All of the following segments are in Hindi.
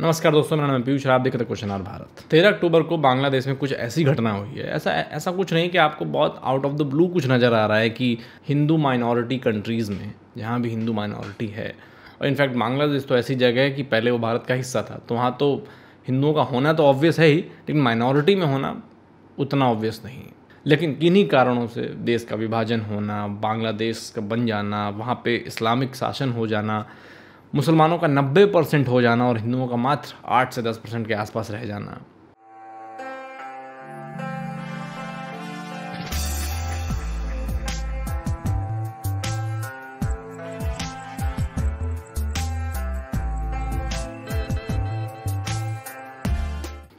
नमस्कार दोस्तों मेरा नाम पीयूष आप देख रहे क्वेश्चन आर भारत तेरह अक्टूबर को बांग्लादेश में कुछ ऐसी घटना हुई है ऐसा ऐसा कुछ नहीं कि आपको बहुत आउट ऑफ द ब्लू कुछ नज़र आ रहा है कि हिंदू माइनॉरिटी कंट्रीज़ में जहाँ भी हिंदू माइनॉरिटी है और इनफैक्ट बांग्लादेश तो ऐसी जगह है कि पहले वो भारत का हिस्सा था तो वहाँ तो हिंदुओं का होना तो ऑब्वियस है ही लेकिन माइनॉरिटी में होना उतना ऑब्वियस नहीं लेकिन किन्हीं कारणों से देश का विभाजन होना बांग्लादेश का बन जाना वहाँ पे इस्लामिक शासन हो जाना मुसलमानों का 90 परसेंट हो जाना और हिंदुओं का मात्र 8 से 10 परसेंट के आसपास रह जाना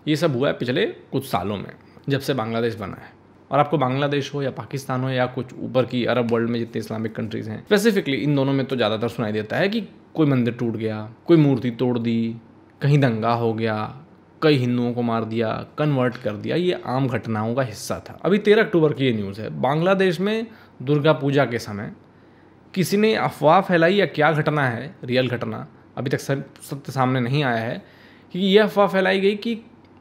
ये सब हुआ है पिछले कुछ सालों में जब से बांग्लादेश बना है और आपको बांग्लादेश हो या पाकिस्तान हो या कुछ ऊपर की अरब वर्ल्ड में जितने इस्लामिक कंट्रीज हैं स्पेसिफिकली इन दोनों में तो ज़्यादातर सुनाई देता है कि कोई मंदिर टूट गया कोई मूर्ति तोड़ दी कहीं दंगा हो गया कई हिंदुओं को मार दिया कन्वर्ट कर दिया ये आम घटनाओं का हिस्सा था अभी तेरह अक्टूबर की ये न्यूज़ है बांग्लादेश में दुर्गा पूजा के समय किसी ने अफवाह फैलाई या क्या घटना है रियल घटना अभी तक सत्य तो सामने नहीं आया है कि यह अफवाह फैलाई गई कि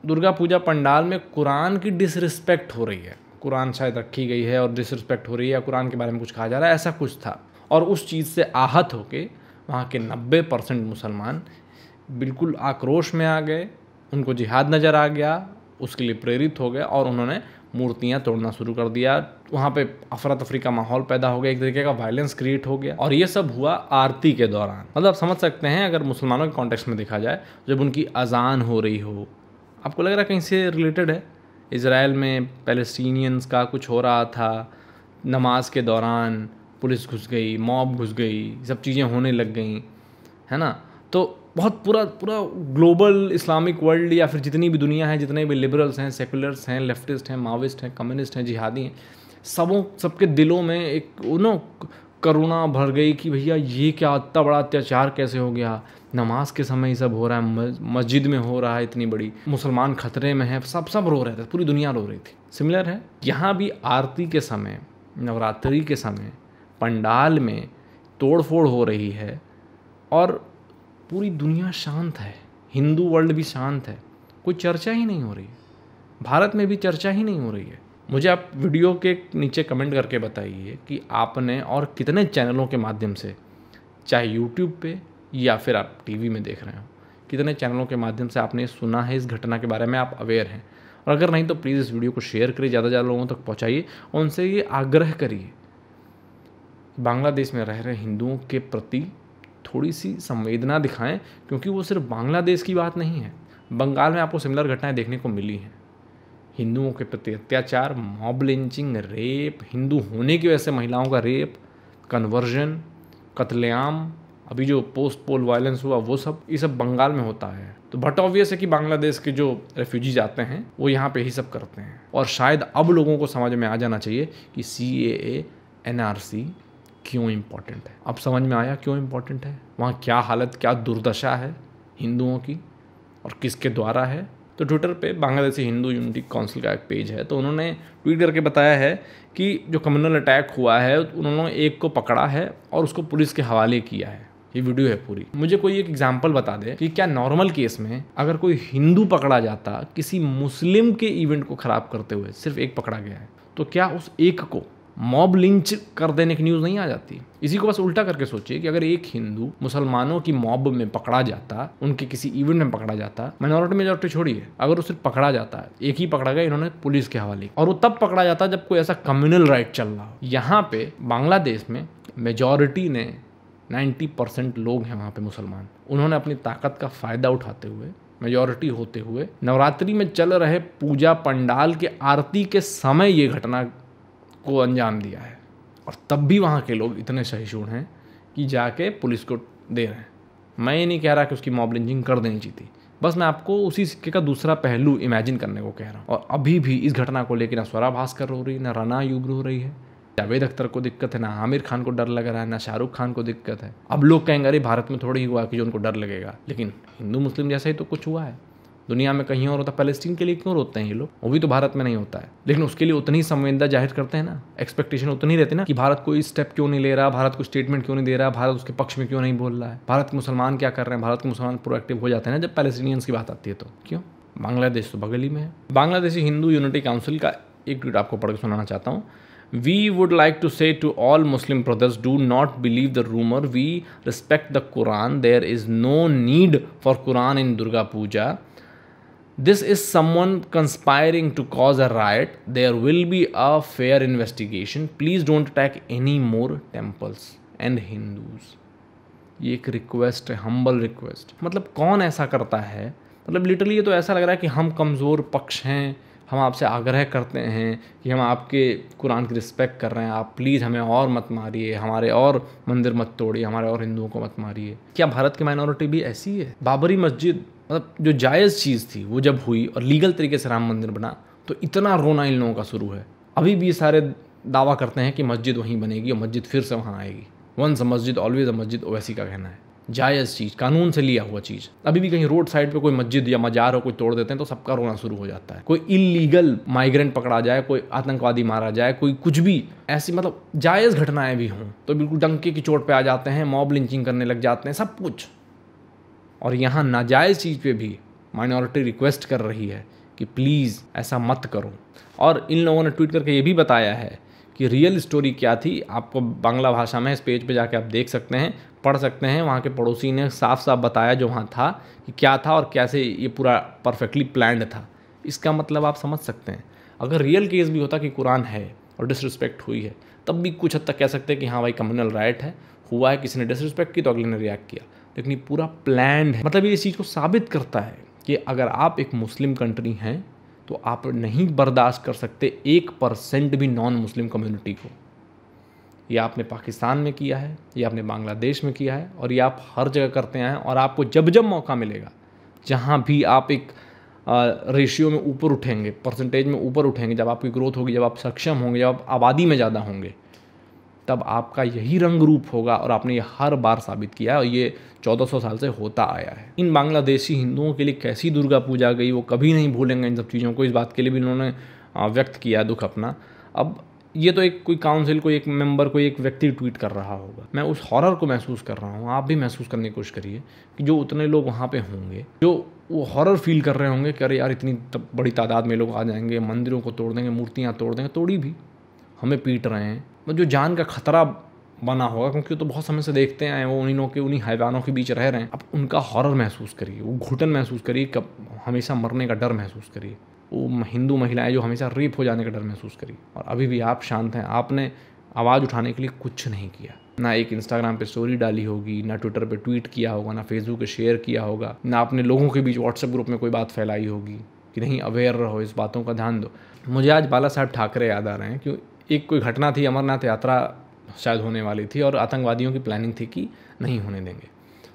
दुर्गा पूजा पंडाल में कुरान की डिसरिस्पेक्ट हो रही है कुरान शायद रखी गई है और डिसरिस्पेक्ट हो रही है या कुरान के बारे में कुछ कहा जा रहा है ऐसा कुछ था और उस चीज़ से आहत होकर वहाँ के नब्बे परसेंट मुसलमान बिल्कुल आक्रोश में आ गए उनको जिहाद नज़र आ गया उसके लिए प्रेरित हो गए और उन्होंने मूर्तियाँ तोड़ना शुरू कर दिया वहाँ पे अफरा तफरी का माहौल पैदा हो गया एक तरीके का वायलेंस क्रिएट हो गया और ये सब हुआ आरती के दौरान मतलब समझ सकते हैं अगर मुसलमानों के कॉन्टेक्स्ट में देखा जाए जब उनकी अजान हो रही हो आपको लग रहा है कहीं से रिलेटेड है इसराइल में पैलेस्टीनियंस का कुछ हो रहा था नमाज के दौरान पुलिस घुस गई मॉब घुस गई सब चीज़ें होने लग गई है ना तो बहुत पूरा पूरा ग्लोबल इस्लामिक वर्ल्ड या फिर जितनी भी दुनिया है जितने भी लिबरल्स हैं सेकुलर्स हैं लेफ्टिस्ट हैं माविस्ट हैं कम्युनिस्ट हैं जिहादी हैं सबों सबके दिलों में एक नो करुणा भर गई कि भैया ये क्या इतना बड़ा अत्याचार कैसे हो गया नमाज के समय सब हो रहा है मस्जिद में हो रहा है इतनी बड़ी मुसलमान खतरे में है सब सब रो रहे थे पूरी दुनिया रो रही थी सिमिलर है यहाँ भी आरती के समय नवरात्रि के समय पंडाल में तोड़फोड़ हो रही है और पूरी दुनिया शांत है हिंदू वर्ल्ड भी शांत है कोई चर्चा ही नहीं हो रही है भारत में भी चर्चा ही नहीं हो रही है मुझे आप वीडियो के नीचे कमेंट करके बताइए कि आपने और कितने चैनलों के माध्यम से चाहे यूट्यूब पे या फिर आप टीवी में देख रहे हो कितने चैनलों के माध्यम से आपने सुना है इस घटना के बारे में आप अवेयर हैं और अगर नहीं तो प्लीज़ इस वीडियो को शेयर करिए ज़्यादा ज़्यादा लोगों तक पहुँचाइए उनसे ये आग्रह करिए बांग्लादेश में रह रहे हिंदुओं के प्रति थोड़ी सी संवेदना दिखाएं क्योंकि वो सिर्फ बांग्लादेश की बात नहीं है बंगाल में आपको सिमिलर घटनाएं देखने को मिली हैं हिंदुओं के प्रति अत्याचार मॉब लिंचिंग रेप हिंदू होने की वजह से महिलाओं का रेप कन्वर्जन कत्लेआम अभी जो पोस्ट पोल वायलेंस हुआ वो सब ये सब बंगाल में होता है तो बट ऑब्वियस है कि बांग्लादेश के जो रेफ्यूजीज आते हैं वो यहाँ पे ही सब करते हैं और शायद अब लोगों को समझ में आ जाना चाहिए कि सी ए एन आर सी क्यों इम्पॉर्टेंट है अब समझ में आया क्यों इम्पॉर्टेंट है वहाँ क्या हालत क्या दुर्दशा है हिंदुओं की और किसके द्वारा है तो ट्विटर पे बांग्लादेशी हिंदू यूनिटी काउंसिल का एक पेज है तो उन्होंने ट्वीट करके बताया है कि जो कम्युनल अटैक हुआ है उन्होंने एक को पकड़ा है और उसको पुलिस के हवाले किया है ये वीडियो है पूरी मुझे कोई एक एग्जाम्पल बता दे कि क्या नॉर्मल केस में अगर कोई हिंदू पकड़ा जाता किसी मुस्लिम के इवेंट को ख़राब करते हुए सिर्फ एक पकड़ा गया है तो क्या उस एक को मॉब लिंच कर देने की न्यूज़ नहीं आ जाती इसी को बस उल्टा करके सोचिए कि अगर एक हिंदू मुसलमानों की मॉब में पकड़ा जाता उनके किसी इवेंट में पकड़ा जाता माइनॉरिटी मेजोरिटी छोड़िए अगर उसे पकड़ा जाता एक ही पकड़ा गया इन्होंने पुलिस के हवाले और वो तब पकड़ा जाता जब कोई ऐसा कम्युनल राइट चल रहा हो यहाँ पे बांग्लादेश में मेजोरिटी ने 90 परसेंट लोग हैं वहाँ पे मुसलमान उन्होंने अपनी ताकत का फ़ायदा उठाते हुए मेजोरिटी होते हुए नवरात्रि में चल रहे पूजा पंडाल के आरती के समय ये घटना को अंजाम दिया है और तब भी वहाँ के लोग इतने सहिष्णु हैं कि जाके पुलिस को दे रहे हैं मैं ये नहीं कह रहा कि उसकी मॉब लिंचिंग कर देनी चाहिए बस मैं आपको उसी सिक्के का दूसरा पहलू इमेजिन करने को कह रहा हूँ और अभी भी इस घटना को लेकर ना स्वरा भास्कर हो रही है ना रना युग हो रही है जावेद अख्तर को दिक्कत है ना आमिर खान को डर लग रहा है ना शाहरुख खान को दिक्कत है अब लोग कहेंगे अरे भारत में थोड़ी ही हुआ कि जो उनको डर लगेगा लेकिन हिंदू मुस्लिम जैसा ही तो कुछ हुआ है दुनिया में कहीं और होता पैलेस्टीन के लिए क्यों रोते हैं ये लोग वो भी तो भारत में नहीं होता है लेकिन उसके लिए उतनी संवेदना जाहिर करते हैं ना एक्सपेक्टेशन उतनी रहती है ना कि भारत कोई स्टेप क्यों नहीं ले रहा भारत को स्टेटमेंट क्यों नहीं दे रहा भारत उसके पक्ष में क्यों नहीं बोल रहा है भारत के मुसलमान क्या कर रहे हैं भारत के मुसलमान प्रोएक्टिव हो जाते हैं ना जब पैलेस्टीनियंस की बात आती है तो क्यों बांग्लादेश तो बगल ही में है बांग्लादेशी हिंदू यूनिटी काउंसिल का एक ट्वीट आपको पढ़ के सुनाना चाहता हूँ We would like to say to all Muslim brothers do not believe the rumor. We respect the Quran. There is no need for Quran in Durga Puja. This is someone conspiring to cause a riot there will be a fair investigation please don't attack any more temples and Hindus ये एक रिक्वेस्ट है हम्बल रिक्वेस्ट मतलब कौन ऐसा करता है मतलब लिटरली ये तो ऐसा लग रहा है कि हम कमज़ोर पक्ष हैं हम आपसे आग्रह करते हैं कि हम आपके कुरान की रिस्पेक्ट कर रहे हैं आप प्लीज़ हमें और मत मारिए हमारे और मंदिर मत तोड़िए हमारे और हिंदुओं को मत मारिए क्या भारत की माइनॉरिटी भी ऐसी है बाबरी मस्जिद मतलब जो जायज़ चीज़ थी वो जब हुई और लीगल तरीके से राम मंदिर बना तो इतना रोना इन लोगों का शुरू है अभी भी सारे दावा करते हैं कि मस्जिद वहीं बनेगी और मस्जिद फिर से वहाँ आएगी वंस अ मस्जिद ऑलवेज अ मस्जिद ओवैसी का कहना है जायज़ चीज़ कानून से लिया हुआ चीज़ अभी भी कहीं रोड साइड पे कोई मस्जिद या मजार हो कोई तोड़ देते हैं तो सबका रोना शुरू हो जाता है कोई इलीगल माइग्रेंट पकड़ा जाए कोई आतंकवादी मारा जाए कोई कुछ भी ऐसी मतलब जायज़ घटनाएं भी हों तो बिल्कुल डंके की चोट पे आ जाते हैं मॉब लिंचिंग करने लग जाते हैं सब कुछ और यहाँ नाजायज़ चीज़ पे भी माइनॉरिटी रिक्वेस्ट कर रही है कि प्लीज़ ऐसा मत करो और इन लोगों ने ट्वीट करके ये भी बताया है कि रियल स्टोरी क्या थी आपको बांग्ला भाषा में इस पेज पे जाके आप देख सकते हैं पढ़ सकते हैं वहाँ के पड़ोसी ने साफ साफ बताया जो वहाँ था कि क्या था और कैसे ये पूरा परफेक्टली प्लान्ड था इसका मतलब आप समझ सकते हैं अगर रियल केस भी होता कि कुरान है और डिसरिस्पेक्ट हुई है तब भी कुछ हद तक कह सकते हैं कि हाँ भाई कम्युनल राइट है हुआ है किसी ने डिसरिस्पेक्ट की तो अगले ने रिएक्ट किया लेकिन ये पूरा प्लान है मतलब ये इस चीज़ को साबित करता है कि अगर आप एक मुस्लिम कंट्री हैं तो आप नहीं बर्दाश्त कर सकते एक परसेंट भी नॉन मुस्लिम कम्युनिटी को ये आपने पाकिस्तान में किया है ये आपने बांग्लादेश में किया है और ये आप हर जगह करते हैं और आपको जब जब मौका मिलेगा जहाँ भी आप एक रेशियो में ऊपर उठेंगे परसेंटेज में ऊपर उठेंगे जब आपकी ग्रोथ होगी जब आप सक्षम होंगे जब आप आबादी में ज़्यादा होंगे तब आपका यही रंग रूप होगा और आपने ये हर बार साबित किया और ये 1400 साल से होता आया है इन बांग्लादेशी हिंदुओं के लिए कैसी दुर्गा पूजा गई वो कभी नहीं भूलेंगे इन सब चीज़ों को इस बात के लिए भी इन्होंने व्यक्त किया दुख अपना अब ये तो एक कोई काउंसिल कोई एक मेंबर कोई एक व्यक्ति ट्वीट कर रहा होगा मैं उस हॉरर को महसूस कर रहा हूँ आप भी महसूस करने की कोशिश करिए कि जो उतने लोग वहाँ पे होंगे जो वो हॉरर फील कर रहे होंगे कि अरे यार इतनी बड़ी तादाद में लोग आ जाएंगे मंदिरों को तोड़ देंगे मूर्तियाँ तोड़ देंगे तोड़ी भी हमें पीट रहे हैं मतलब जो जान का खतरा बना होगा क्योंकि तो बहुत समय से देखते आए वो उन्हीं के उन्हीं हैवानों के बीच रह रहे हैं अब उनका हॉरर महसूस करिए वो घुटन महसूस करिए कब हमेशा मरने का डर महसूस करिए वो हिंदू महिलाएं जो हमेशा रेप हो जाने का डर महसूस करिए और अभी भी आप शांत हैं आपने आवाज़ उठाने के लिए कुछ नहीं किया ना एक इंस्टाग्राम पे स्टोरी डाली होगी ना ट्विटर पे ट्वीट किया होगा ना फेसबुक पे शेयर किया होगा ना आपने लोगों के बीच व्हाट्सएप ग्रुप में कोई बात फैलाई होगी कि नहीं अवेयर रहो इस बातों का ध्यान दो मुझे आज बाला साहब ठाकरे याद आ रहे हैं क्यों एक कोई घटना थी अमरनाथ यात्रा शायद होने वाली थी और आतंकवादियों की प्लानिंग थी कि नहीं होने देंगे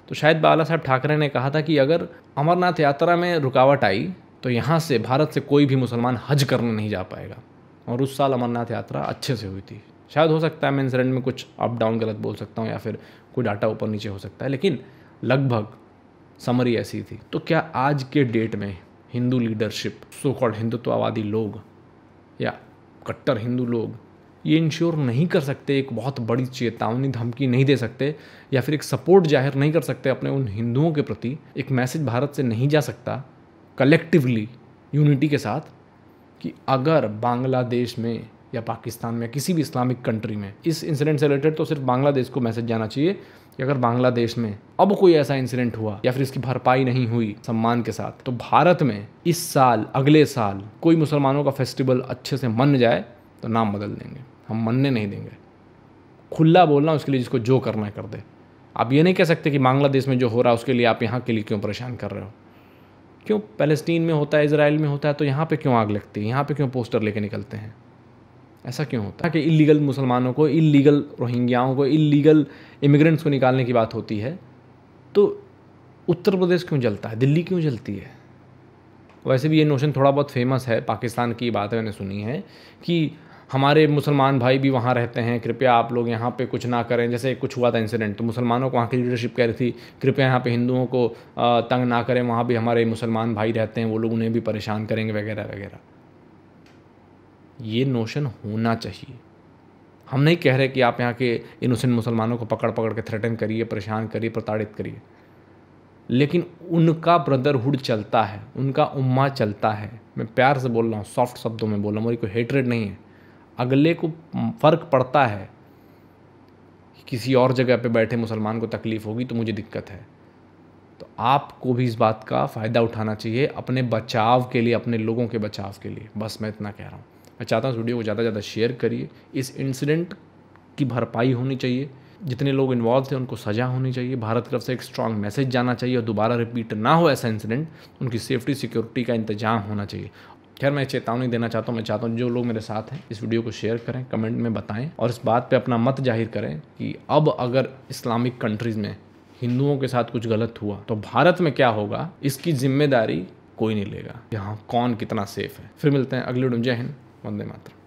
तो शायद बाला साहब ठाकरे ने कहा था कि अगर अमरनाथ यात्रा में रुकावट आई तो यहाँ से भारत से कोई भी मुसलमान हज करने नहीं जा पाएगा और उस साल अमरनाथ यात्रा अच्छे से हुई थी शायद हो सकता है मैं इंसिडेंट में कुछ अप डाउन गलत बोल सकता हूँ या फिर कोई डाटा ऊपर नीचे हो सकता है लेकिन लगभग समरी ऐसी थी तो क्या आज के डेट में हिंदू लीडरशिप सो कॉल्ड हिंदुत्ववादी लोग या कट्टर हिंदू लोग ये इंश्योर नहीं कर सकते एक बहुत बड़ी चेतावनी धमकी नहीं दे सकते या फिर एक सपोर्ट जाहिर नहीं कर सकते अपने उन हिंदुओं के प्रति एक मैसेज भारत से नहीं जा सकता कलेक्टिवली यूनिटी के साथ कि अगर बांग्लादेश में या पाकिस्तान में किसी भी इस्लामिक कंट्री में इस इंसिडेंट से रिलेटेड तो सिर्फ बांग्लादेश को मैसेज जाना चाहिए कि अगर बांग्लादेश में अब कोई ऐसा इंसिडेंट हुआ या फिर इसकी भरपाई नहीं हुई सम्मान के साथ तो भारत में इस साल अगले साल कोई मुसलमानों का फेस्टिवल अच्छे से मन जाए तो नाम बदल देंगे हम मनने नहीं देंगे खुला बोलना उसके लिए जिसको जो करना है कर दे आप ये नहीं कह सकते कि बांग्लादेश में जो हो रहा है उसके लिए आप यहाँ के लिए क्यों परेशान कर रहे हो क्यों पैलेस्टीन में होता है इसराइल में होता है तो यहाँ पे क्यों आग लगती है यहाँ पे क्यों पोस्टर लेके निकलते हैं ऐसा क्यों होता है कि इलीगल मुसलमानों को इलीगल रोहिंग्याओं को इलीगल इमिग्रेंट्स को निकालने की बात होती है तो उत्तर प्रदेश क्यों जलता है दिल्ली क्यों जलती है वैसे भी ये नोशन थोड़ा बहुत फेमस है पाकिस्तान की बात मैंने सुनी है कि हमारे मुसलमान भाई भी वहाँ रहते हैं कृपया आप लोग यहाँ पे कुछ ना करें जैसे कुछ हुआ था इंसिडेंट तो मुसलमानों को वहाँ की लीडरशिप कह रही थी कृपया यहाँ पे हिंदुओं को तंग ना करें वहाँ भी हमारे मुसलमान भाई रहते हैं वो लोग उन्हें भी परेशान करेंगे वगैरह वगैरह ये नोशन होना चाहिए हम नहीं कह रहे कि आप यहाँ के इनोसेंट मुसलमानों को पकड़ पकड़ के थ्रेटन करिए परेशान करिए प्रताड़ित करिए लेकिन उनका ब्रदरहुड चलता है उनका उम्मा चलता है मैं प्यार से बोल रहा हूँ सॉफ्ट शब्दों में बोल रहा हूँ मेरी कोई हेटरेड नहीं है अगले को फ़र्क पड़ता है किसी और जगह पे बैठे मुसलमान को तकलीफ़ होगी तो मुझे दिक्कत है तो आपको भी इस बात का फ़ायदा उठाना चाहिए अपने बचाव के लिए अपने लोगों के बचाव के लिए बस मैं इतना कह रहा हूँ मैं चाहता हूँ इस वीडियो को ज़्यादा से ज़्यादा शेयर करिए इस इंसिडेंट की भरपाई होनी चाहिए जितने लोग इन्वॉल्व थे उनको सजा होनी चाहिए भारत की तरफ से एक स्ट्रांग मैसेज जाना चाहिए और दोबारा रिपीट ना हो ऐसा इंसिडेंट उनकी सेफ्टी सिक्योरिटी का इंतजाम होना चाहिए खैर मैं चेतावनी देना चाहता हूँ मैं चाहता हूँ जो लोग मेरे साथ हैं इस वीडियो को शेयर करें कमेंट में बताएं और इस बात पे अपना मत जाहिर करें कि अब अगर इस्लामिक कंट्रीज़ में हिंदुओं के साथ कुछ गलत हुआ तो भारत में क्या होगा इसकी जिम्मेदारी कोई नहीं लेगा यहाँ कौन कितना सेफ है फिर मिलते हैं अगले वीडियो जय हिंद donde Matra.